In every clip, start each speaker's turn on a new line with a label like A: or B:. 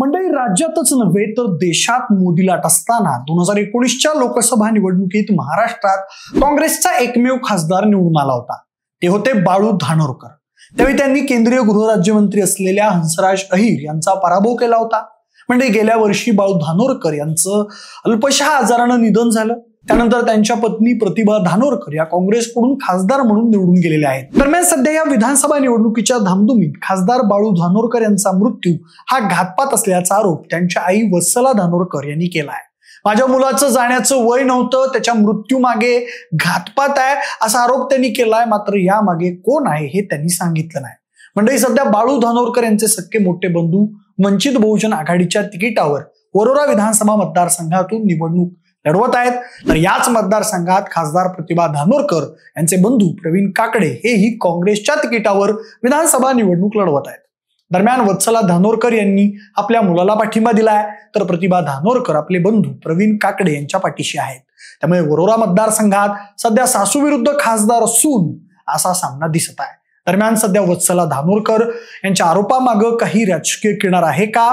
A: मंडळी राज्यातच नव्हे तर देशात लाट असताना दोन हजार एकोणीसच्या लोकसभा निवडणुकीत महाराष्ट्रात काँग्रेसचा एकमेव खासदार निवडून आला होता ते होते बाळू धानोरकर त्यावेळी त्यांनी केंद्रीय गृहराज्यमंत्री असलेल्या हंसराज अहिर यांचा पराभव केला होता म्हणजे गेल्या वर्षी बाळू धानोरकर यांचं अल्पशा आजारानं निधन झालं त्यानंतर त्यांच्या पत्नी प्रतिभा धानोरकर या काँग्रेसकडून खासदार म्हणून निवडून गेलेल्या आहेत दरम्यान सध्या या विधानसभा निवडणुकीच्या धामधुमीत खासदार बाळू धानोरकर यांचा मृत्यू हा घातपात असल्याचा आरोप त्यांच्या आई वत्सला धानोरकर यांनी केला आहे माझ्या मुलाचं जाण्याचं वय नव्हतं त्याच्या मृत्यू मागे घातपात आहे असा आरोप त्यांनी केलाय मात्र यामागे कोण आहे हे त्यांनी सांगितलं नाही मंडळी सध्या बाळू धानोरकर यांचे सक्के मोठे बंधू वंचित बहुजन आघाडीच्या तिकिटावर वरोरा विधानसभा मतदारसंघातून निवडणूक लढवत आहेत तर याच मतदारसंघात खासदार प्रतिभा धानोरकर यांचे बंधू प्रवीण काकडे हेही काँग्रेसच्या तिकिटावर विधानसभा निवडणूक लढवत आहेत दरम्यान वत्सला धानोरकर यांनी आपल्या मुलाला पाठिंबा दिलाय तर प्रतिभा धानोरकर आपले बंधू प्रवीण काकडे यांच्या पाठीशी आहेत त्यामुळे वरोरा मतदारसंघात सध्या सासू विरुद्ध खासदार असून असा सामना दिसत आहे दरम्यान सध्या वत्सला धानोरकर यांच्या आरोपामागं काही राजकीय किनार आहे का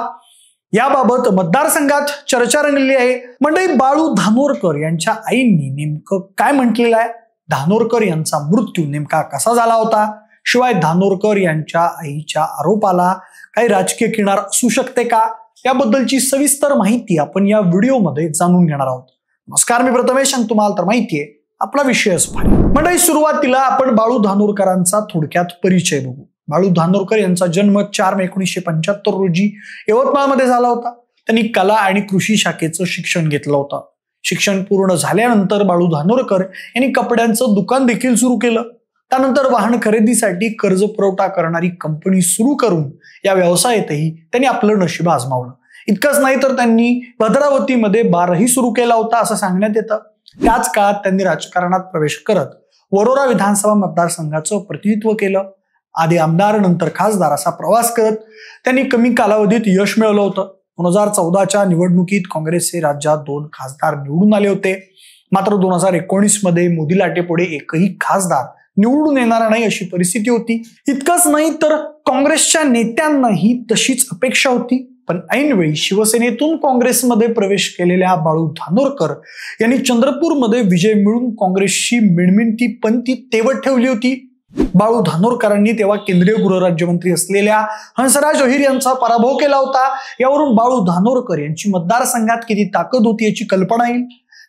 A: याबाबत मतदारसंघात चर्चा रंगली आहे मंडळी बाळू धानोरकर यांच्या आईंनी नेमकं काय म्हटलेलं आहे धानोरकर यांचा मृत्यू नेमका कसा झाला होता शिवाय धानोरकर यांच्या आईच्या आरोपाला काही राजकीय किनार असू शकते का याबद्दलची सविस्तर माहिती आपण या व्हिडिओमध्ये जाणून घेणार आहोत नमस्कार मी प्रथमेश आणि तुम्हाला तर माहितीये आपला विषयच मंडळी सुरुवातीला आपण बाळू धानोरकरांचा थोडक्यात परिचय बघू बाळू धानोरकर यांचा जन्म चार मे एकोणीसशे पंच्याहत्तर रोजी यवतमाळमध्ये झाला होता त्यांनी कला आणि कृषी शाखेचं शिक्षण घेतलं होतं शिक्षण पूर्ण झाल्यानंतर बाळू धानोरकर यांनी कपड्यांचं दुकान देखील सुरू केलं त्यानंतर वाहन खरेदीसाठी कर्ज पुरवठा करणारी कंपनी सुरू करून या व्यवसायातही त्यांनी आपलं नशीब आजमावलं इतकंच नाही तर त्यांनी भद्रावतीमध्ये बारही सुरू केला होता असं सांगण्यात येतं त्याच काळात त्यांनी राजकारणात प्रवेश करत वरोरा विधानसभा मतदारसंघाचं प्रतिनिधित्व केलं आधी आमदार नंतर खासदार असा प्रवास करत त्यांनी कमी कालावधीत यश मिळवलं होतं दोन हजार चौदाच्या निवडणुकीत काँग्रेसचे राज्यात दोन खासदार निवडून आले होते मात्र दोन हजार एकोणीस मध्ये मोदी लाटेपुढे एकही खासदार निवडून येणार नाही अशी परिस्थिती होती इतकंच नाही तर काँग्रेसच्या नेत्यांनाही तशीच अपेक्षा होती पण ऐनवेळी शिवसेनेतून काँग्रेसमध्ये प्रवेश केलेल्या बाळू धानोरकर यांनी चंद्रपूरमध्ये विजय मिळून काँग्रेसची मिणमिणती पंथी तेवत ठेवली होती बाळू धानोरकरांनी तेव्हा केंद्रीय गृहराज्यमंत्री असलेल्या हंसराज अहिर यांचा पराभव केला होता यावरून बाळू धानोरकर यांची मतदारसंघात किती ताकद होती याची कल्पना येईल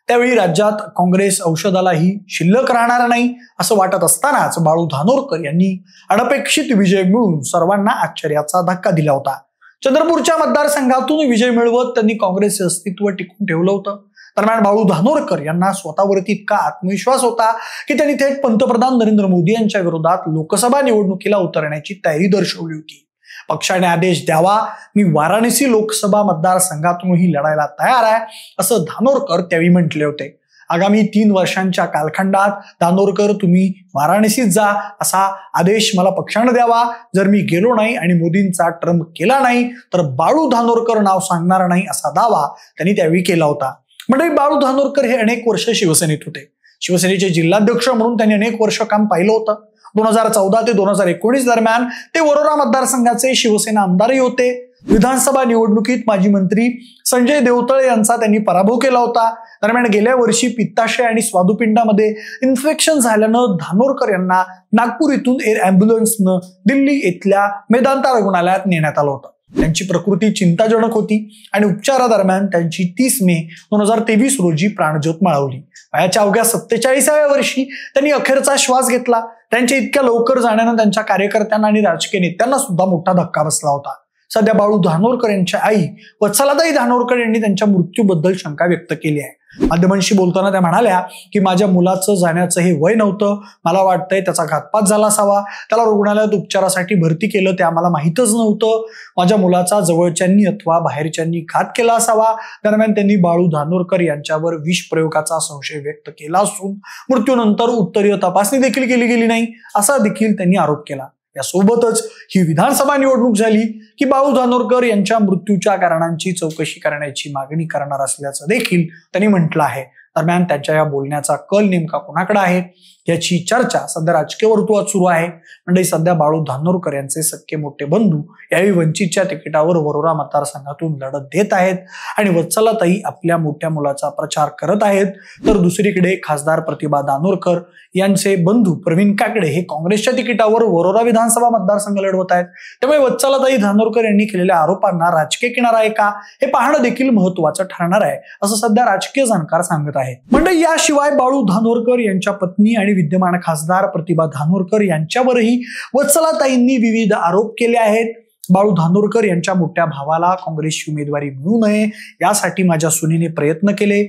A: त्यावेळी राज्यात काँग्रेस औषधालाही शिल्लक राहणार नाही असं वाटत असतानाच बाळू धानोरकर यांनी अनपेक्षित विजय मिळून सर्वांना आश्चर्याचा धक्का दिला होता चंद्रपूरच्या मतदारसंघातून विजय मिळवत त्यांनी काँग्रेसचे अस्तित्व टिकून ठेवलं होतं दरम्यान बाळू धानोरकर यांना स्वतःवरती इतका आत्मविश्वास होता की त्यांनी थेट पंतप्रधान नरेंद्र मोदी यांच्या विरोधात लोकसभा निवडणुकीला उतरण्याची तयारी दर्शवली होती पक्षाने आदेश द्यावा मी वाराणसी लोकसभा मतदारसंघातूनही लढायला तयार आहे असं धानोरकर त्यावेळी म्हटले होते आगामी तीन वर्षांच्या कालखंडात धानोरकर तुम्ही वाराणसीत जा असा आदेश मला पक्षानं द्यावा जर मी गेलो नाही आणि मोदींचा ट्रम्प केला नाही तर बाळू धानोरकर नाव सांगणार नाही असा दावा त्यांनी त्यावेळी केला होता मंडळी बाळू धानोरकर हे अनेक वर्ष शिवसेनेत होते शिवसेनेचे जिल्हाध्यक्ष म्हणून त्यांनी अनेक वर्ष काम पाहिलं होतं दोन हजार चौदा ते दोन हजार एकोणीस दरम्यान ते वरोरा मतदारसंघाचे शिवसेना आमदारही होते विधानसभा निवडणुकीत माजी मंत्री संजय देवतळे यांचा त्यांनी पराभव केला होता दरम्यान गेल्या वर्षी पित्ताशय आणि स्वादुपिंडामध्ये इन्फेक्शन झाल्यानं धानोरकर यांना नागपूर इथून एअर अँब्युलन्सनं दिल्ली इथल्या मेदांता रुग्णालयात नेण्यात आलं होतं त्यांची प्रकृती चिंताजनक होती आणि उपचारादरम्यान त्यांची तीस मे दोन हजार तेवीस रोजी प्राणज्योत माळवली वयाच्या अवघ्या सत्तेचाळीसाव्या वर्षी त्यांनी अखेरचा श्वास घेतला त्यांच्या इतक्या लवकर जाण्यानं त्यांच्या कार्यकर्त्यांना आणि राजकीय नेत्यांना सुद्धा मोठा धक्का बसला होता सध्या बाळू धानोरकर यांच्या आई वत्सलादाई धानोरकर यांनी त्यांच्या मृत्यूबद्दल शंका व्यक्त केली आहे माध्यमांशी बोलताना त्या म्हणाल्या की माझ्या मुलाचं जाण्याचं हे वय नव्हतं मला वाटतंय त्याचा घातपात झाला असावा त्याला रुग्णालयात उपचारासाठी भरती केलं ते आम्हाला माहीतच नव्हतं माझ्या मुलाचा जवळच्यांनी अथवा बाहेरच्यांनी घात केला असावा दरम्यान त्यांनी बाळू धानोरकर यांच्यावर विष प्रयोगाचा संशय व्यक्त केला असून मृत्यूनंतर उत्तरीय तपासणी देखील केली गेली नाही असा देखील त्यांनी आरोप केला यासोबतच ही विधानसभा निवडणूक झाली की बाऊ धानोरकर यांच्या मृत्यूच्या कारणांची चौकशी करण्याची मागणी करणार असल्याचं देखील त्यांनी म्हटलं आहे दरम्यान त्यांच्या या बोलण्याचा कल नेमका कोणाकडे आहे याची चर्चा सध्या राजकीय वर्तुळात सुरू आहे म्हणजे सध्या बाळू धानोरकर यांचे सक्के मोठे बंधू यावेळी वंचितच्या तिकिटावर वरोरा मतदारसंघातून लढत देत आहेत आणि वत्सलाताई आपल्या मोठ्या मुलाचा प्रचार करत आहेत तर दुसरीकडे खासदार प्रतिभा दानोरकर यांचे बंधू प्रवीण काकडे हे काँग्रेसच्या तिकिटावर वरोरा विधानसभा मतदारसंघ लढवत आहेत त्यामुळे वत्सलाताई धानोरकर यांनी केलेल्या आरोपांना राजकीय किनार आहे का हे पाहणं देखील महत्वाचं ठरणार आहे असं सध्या राजकीय जाणकार सांगत आहे आहे म्हणजे याशिवाय बाळू धानोरकर यांच्या पत्नी आणि विद्यमान खासदार प्रतिभा धानोरकर यांच्यावरही वत्सलाताईंनी विविध आरोप केले आहेत बाळू धानोरकर यांच्या मोठ्या भावाला काँग्रेसची उमेदवारी मिळू नये यासाठी माझ्या सुनेने प्रयत्न केले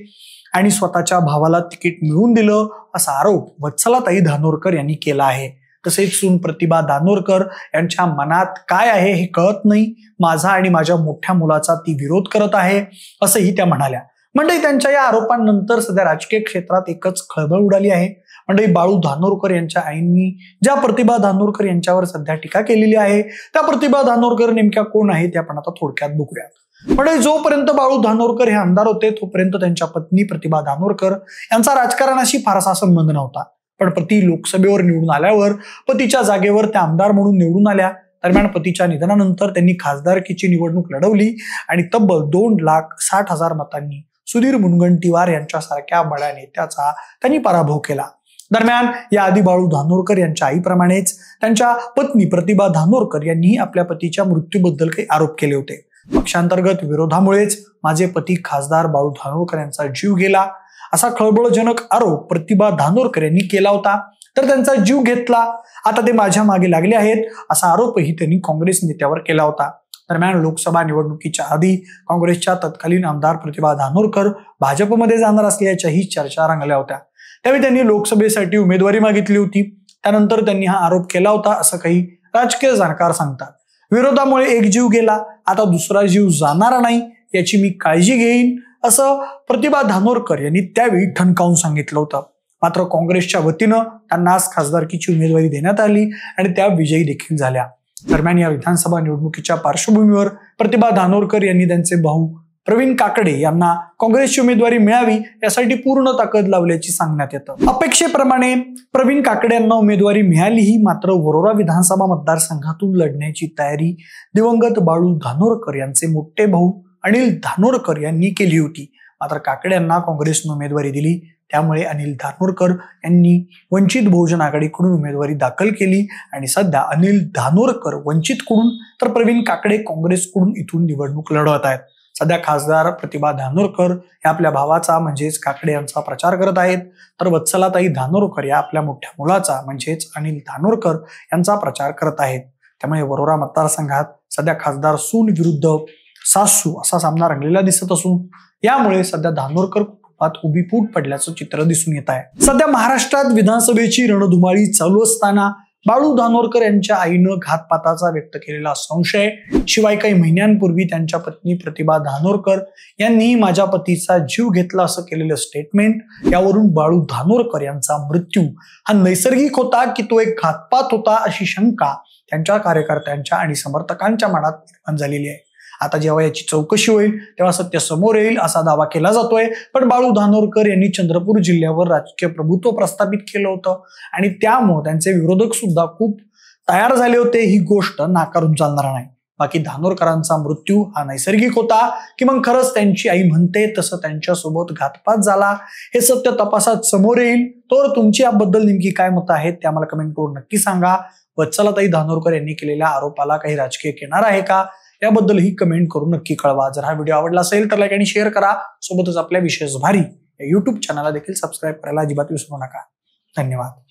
A: आणि स्वतःच्या भावाला तिकीट मिळवून दिलं असा आरोप वत्सलाताई धानोरकर यांनी केला आहे तसेच सुन प्रतिभा दानोरकर यांच्या मनात काय आहे हे कळत नाही माझा आणि माझ्या मोठ्या मुलाचा ती विरोध करत आहे असंही त्या म्हणाल्या मंडळी त्यांच्या या आरोपांनंतर सध्या राजकीय क्षेत्रात एकच खळबळ उडाली आहे मंडळी बाळू धानोरकर यांच्या आईंनी ज्या प्रतिभा धानोरकर यांच्यावर सध्या टीका केलेली आहे त्या प्रतिभा धानोरकर नेमक्या कोण आहेत ते आपण आता थोडक्यात बघूयात म्हणजे जोपर्यंत बाळू धानोरकर हे आमदार होते तोपर्यंत त्यांच्या पत्नी प्रतिभा धानोरकर यांचा राजकारणाशी फारसा संबंध नव्हता पण पती लोकसभेवर निवडून आल्यावर पतीच्या जागेवर त्या आमदार म्हणून निवडून आल्या दरम्यान पतीच्या निधनानंतर त्यांनी खासदारकीची निवडणूक लढवली आणि तब्बल दोन लाख साठ हजार मतांनी सुधीर मुनगंटीवार यांच्यासारख्या बड्या नेत्याचा त्यांनी पराभव केला दरम्यान याआधी बाळू धानोरकर यांच्या आईप्रमाणेच त्यांच्या पत्नी प्रतिभा धानोरकर यांनी आपल्या पतीच्या मृत्यूबद्दल काही आरोप केले होते पक्षांतर्गत विरोधामुळेच माझे पती खासदार बाळू धानोरकर यांचा जीव गेला असा खळबळजनक आरोप प्रतिभा धानोरकर यांनी केला होता तर त्यांचा जीव घेतला आता ते माझ्या मागे लागले आहेत असा आरोपही त्यांनी काँग्रेस नेत्यावर केला होता दरम्यान लोकसभा निवडणुकीच्या आधी काँग्रेसच्या तत्कालीन आमदार प्रतिभा धानोरकर भाजपमध्ये जाणार असल्याच्याही चर्चा रंगल्या होत्या त्यावेळी त्यांनी लोकसभेसाठी उमेदवारी मागितली होती त्यानंतर त्यांनी हा आरोप केला होता असं काही राजकीय जाणकार सांगतात विरोधामुळे एक जीव गेला आता दुसरा जीव जाणारा नाही याची मी काळजी घेईन असं प्रतिभा धानोरकर यांनी त्यावेळी ठणकावून सांगितलं होतं मात्र काँग्रेसच्या वतीनं त्यांना आज खासदारकीची उमेदवारी देण्यात आली आणि त्या विजयी देखील झाल्या दरम्यान या विधानसभा निवडणुकीच्या पार्श्वभूमीवर प्रतिभा धानोरकर यांनी त्यांचे भाऊ प्रवीण काकडे यांना काँग्रेसची उमेदवारी मिळावी यासाठी पूर्ण ताकद लावल्याची सांगण्यात येतं अपेक्षेप्रमाणे प्रवीण काकडे यांना उमेदवारी मिळालीही मात्र वरोरा विधानसभा मतदारसंघातून लढण्याची तयारी दिवंगत बाळू धानोरकर यांचे मोठे भाऊ अनिल धानोरकर यांनी केली होती मात्र काकडे यांना काँग्रेसनं उमेदवारी दिली त्यामुळे अनिल धानोरकर यांनी वंचित बहुजन आघाडीकडून उमेदवारी दाखल केली आणि सध्या अनिल धानोरकर वंचितकडून तर प्रवीण काकडे काँग्रेसकडून इथून निवडणूक लढवत आहेत सध्या खासदार प्रतिभा धानोरकर या आपल्या भावाचा म्हणजेच काकडे यांचा प्रचार करत आहेत तर वत्सलाताई धानोरकर या आपल्या मोठ्या मुलाचा म्हणजेच अनिल धानोरकर यांचा प्रचार करत आहेत त्यामुळे वरोरा मतदारसंघात सध्या खासदार सून विरुद्ध सासू असा सामना रंगलेला दिसत असून यामुळे सध्या धानोरकर रूपात उभी फूट पडल्याचं चित्र दिसून येत आहे सध्या महाराष्ट्रात विधानसभेची रणधुमाळी चालू असताना बाळू धानोरकर यांच्या आईनं घातपाताचा व्यक्त केलेला संशय शिवाय काही महिन्यांपूर्वी त्यांच्या पत्नी प्रतिभा धानोरकर यांनी माझ्या पतीचा जीव घेतला असं केलेलं स्टेटमेंट यावरून बाळू धानोरकर यांचा मृत्यू हा नैसर्गिक होता की तो एक घातपात होता अशी शंका त्यांच्या कार्यकर्त्यांच्या आणि समर्थकांच्या मनात निर्माण झालेली आहे आता जेव्हा याची चौकशी होईल तेव्हा सत्य समोर येईल असा दावा केला जातोय पण बाळू धानोरकर यांनी चंद्रपूर जिल्ह्यावर राजकीय प्रभुत्व प्रस्थापित केलं होतं आणि त्यामुळे त्यांचे विरोधक सुद्धा खूप तयार झाले होते ही गोष्ट नाकारून चालणार नाही बाकी धानोरकरांचा मृत्यू हा नैसर्गिक होता की मग खरंच त्यांची आई म्हणते तसं त्यांच्यासोबत घातपात झाला हे सत्य तपासात समोर येईल तर तुमची याबद्दल नेमकी काय मतं आहेत ते आम्हाला कमेंट करून नक्की सांगा ताई धानोरकर यांनी केलेल्या आरोपाला काही राजकीय किनार आहे का याबद्दल ही कमेंट करून नक्की कळवा जर हा व्हिडिओ आवडला असेल तर लाईक आणि शेअर करा सोबतच आपल्या विशेष भारी या युट्यूब चॅनलला देखील सबस्क्राईब करायला अजिबात विसरू नका धन्यवाद